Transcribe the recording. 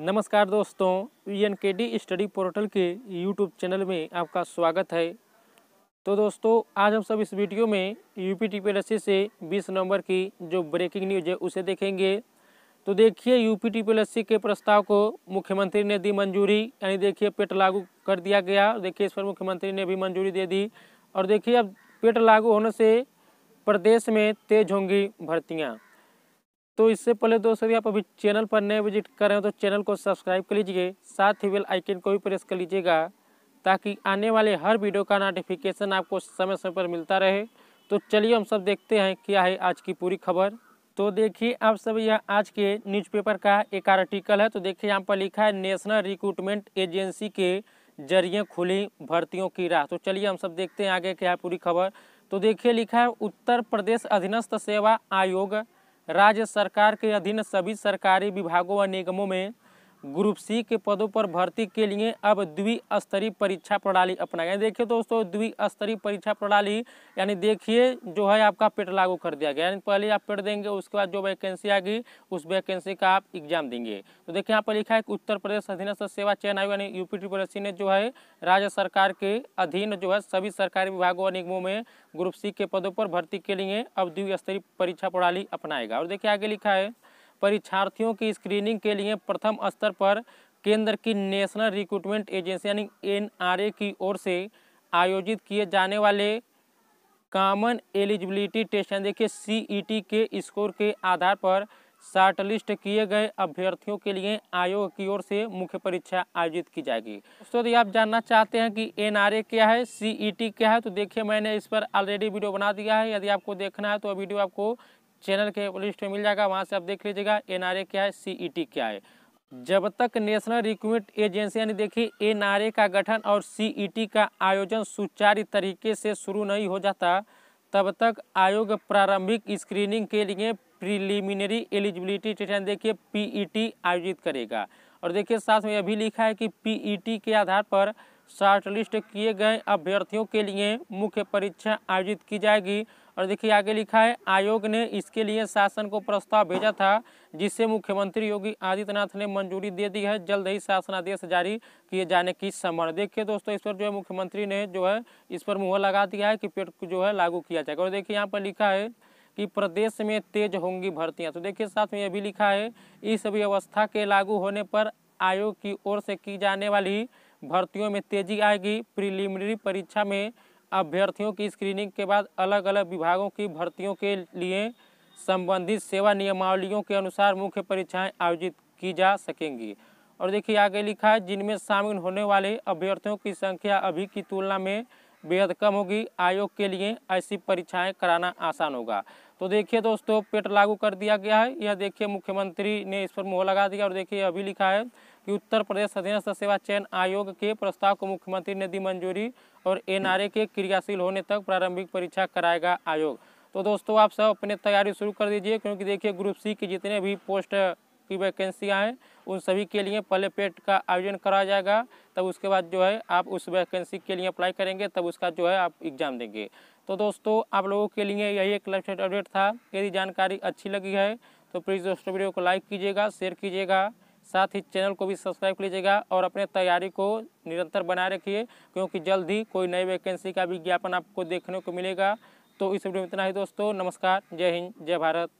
नमस्कार दोस्तों E N K D study portal के यूट्यूब चैनल में आपका स्वागत है तो दोस्तों आज हम सब इस वीडियो में यू पी टी पी से 20 नवंबर की जो ब्रेकिंग न्यूज है उसे देखेंगे तो देखिए यू पी टी पी के प्रस्ताव को मुख्यमंत्री ने दी मंजूरी यानी देखिए पेट लागू कर दिया गया देखिए इस पर मुख्यमंत्री ने भी मंजूरी दे दी और देखिए अब पेट लागू होने से प्रदेश में तेज होंगी भर्तियाँ तो इससे पहले दोस्तों यदि आप अभी चैनल पर नए विजिट कर रहे हो तो चैनल को सब्सक्राइब कर लीजिए साथ ही बेल आइकन को भी प्रेस कर लीजिएगा ताकि आने वाले हर वीडियो का नोटिफिकेशन आपको समय समय पर मिलता रहे तो चलिए हम सब देखते हैं क्या है आज की पूरी खबर तो देखिए आप सब यह आज के न्यूज़पेपर का एक आर्टिकल है तो देखिए यहाँ पर लिखा है नेशनल रिक्रूटमेंट एजेंसी के जरिए खुली भर्तियों की राह तो चलिए हम सब देखते हैं आगे क्या है पूरी खबर तो देखिए लिखा है उत्तर प्रदेश अधीनस्थ सेवा आयोग राज्य सरकार के अधीन सभी सरकारी विभागों व निगमों में ग्रुप सी के पदों पर भर्ती के लिए अब द्विस्तरीय परीक्षा प्रणाली अपनाई देखिए दोस्तों द्विस्तरीय परीक्षा प्रणाली यानी देखिए जो है आपका पेट लागू कर दिया गया यानी पहले आप पेट देंगे उसके बाद जो वैकेंसी आएगी उस वैकेंसी का आप एग्जाम देंगे तो देखिए यहाँ पर लिखा है कि उत्तर प्रदेश अधीनस्थ सेवा चयन आयोग यानी यू पी ने जो है राज्य सरकार के अधीन जो है सभी सरकारी विभागों और निगमों में ग्रुप सी के पदों पर भर्ती के लिए अब द्विस्तरीय परीक्षा प्रणाली अपनाएगा और देखिए आगे लिखा है परीक्षार्थियों की स्क्रीनिंग के लिए प्रथम स्तर पर केंद्र की नेशनल रिक्रूटमेंट एजेंसी यानी एनआरए की ओर से आयोजित किए जाने वाले कॉमन एलिजिबिलिटी टेस्ट यानी देखिए सीईटी e के स्कोर के आधार पर शॉर्टलिस्ट किए गए अभ्यर्थियों के लिए आयोग की ओर से मुख्य परीक्षा आयोजित की जाएगी दोस्तों यदि आप जानना चाहते हैं कि एनआरए क्या है सीईटी e क्या है तो देखिए मैंने इस पर ऑलरेडी वीडियो बना दिया है यदि आपको देखना है तो वीडियो आपको चैनल के लिस्ट में मिल जाएगा वहाँ से आप देख लीजिएगा एन क्या है सीईटी क्या है जब तक नेशनल रिक्रूटमेंट एजेंसी यानी देखिए एन का गठन और सी का आयोजन सुचारू तरीके से शुरू नहीं हो जाता तब तक आयोग प्रारंभिक स्क्रीनिंग के लिए प्रीलिमिनरी एलिजिबिलिटी टेस्ट देखिए पीईटी आयोजित करेगा और देखिए साथ में यह भी लिखा है कि पीईटी के आधार पर शॉर्टलिस्ट किए गए अभ्यर्थियों के लिए मुख्य परीक्षा आयोजित की जाएगी और देखिए आगे लिखा है आयोग ने इसके लिए शासन को प्रस्ताव भेजा था जिसे मुख्यमंत्री योगी आदित्यनाथ ने मंजूरी दे दी है जल्द ही शासन आदेश जारी किए जाने की संभावना देखिए दोस्तों इस पर जो है मुख्यमंत्री ने जो है इस पर मुहर लगा दिया है कि पेट जो है लागू किया जाएगा और देखिए यहाँ पर लिखा है कि प्रदेश में तेज होंगी भर्तियां तो देखिए साथ में यह भी लिखा है इस व्यवस्था के लागू होने पर आयोग की ओर से की जाने वाली भर्तियों में तेजी आएगी प्रीलिमिनरी परीक्षा में अभ्यर्थियों की स्क्रीनिंग के बाद अलग अलग विभागों की भर्तियों के लिए संबंधित सेवा नियमावलियों के अनुसार मुख्य परीक्षाएं आयोजित की जा सकेंगी और देखिए आगे लिखा है जिनमें शामिल होने वाले अभ्यर्थियों की संख्या अभी की तुलना में बेहद कम होगी आयोग के लिए ऐसी परीक्षाएं कराना आसान होगा तो देखिए दोस्तों पेट लागू कर दिया गया है यह देखिए मुख्यमंत्री ने इस पर मोह लगा दिया और देखिए अभी लिखा है कि उत्तर प्रदेश अधीनस्थ सेवा चयन आयोग के प्रस्ताव को मुख्यमंत्री ने दी मंजूरी और एनआरए के क्रियाशील होने तक प्रारंभिक परीक्षा कराएगा आयोग तो दोस्तों आप सब अपने तैयारी शुरू कर दीजिए क्योंकि देखिए ग्रुप सी के जितने भी पोस्ट की वैकेंसियाँ हैं उन सभी के लिए पहले पेट का आयोजन कराया जाएगा तब उसके बाद जो है आप उस वैकेंसी के लिए अप्लाई करेंगे तब उसका जो है आप एग्ज़ाम देंगे तो दोस्तों आप लोगों के लिए यही एक लेटेस्ट अपडेट था यदि जानकारी अच्छी लगी है तो प्लीज़ दोस्तों वीडियो को लाइक कीजिएगा शेयर कीजिएगा साथ ही चैनल को भी सब्सक्राइब कर लीजिएगा और अपने तैयारी को निरंतर बनाए रखिए क्योंकि जल्द ही कोई नई वैकेंसी का विज्ञापन आपको देखने को मिलेगा तो इस वीडियो में इतना ही दोस्तों नमस्कार जय हिंद जय भारत